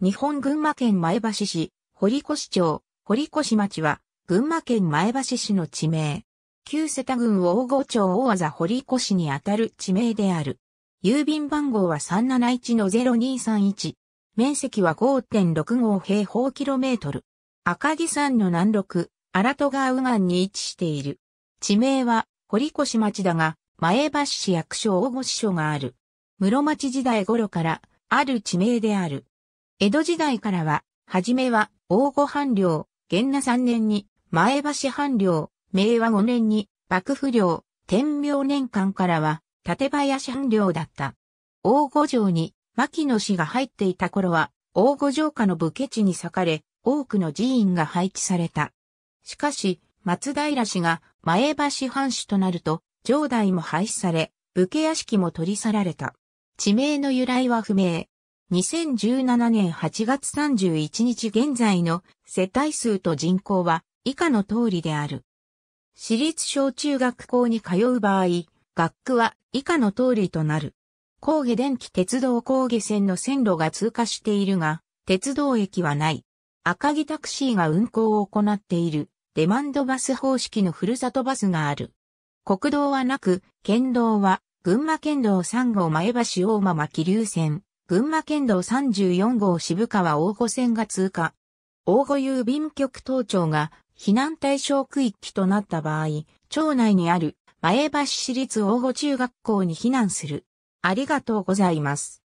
日本群馬県前橋市、堀越町、堀越町は、群馬県前橋市の地名。旧瀬田郡大郷町大技堀越にあたる地名である。郵便番号は371-0231。面積は5.65平方キロメートル。赤城山の南麓、荒戸川右岸に位置している。地名は、堀越町だが、前橋市役所大越所がある。室町時代頃から、ある地名である。江戸時代からは、はじめは、大御藩領、元那3年に、前橋藩領、明和5年に、幕府領、天明年間からは、立林藩領だった。大御城に、牧野氏が入っていた頃は、大御城下の武家地に裂かれ、多くの寺院が配置された。しかし、松平氏が前橋藩主となると、城代も廃止され、武家屋敷も取り去られた。地名の由来は不明。2017年8月31日現在の世帯数と人口は以下の通りである。私立小中学校に通う場合、学区は以下の通りとなる。高下電気鉄道高下線の線路が通過しているが、鉄道駅はない。赤木タクシーが運行を行っている、デマンドバス方式のふるさとバスがある。国道はなく、県道は、群馬県道3号前橋大間巻流線、群馬県道34号渋川大御線が通過。大御郵便局東庁が避難対象区域となった場合、町内にある前橋市立大御中学校に避難する。ありがとうございます。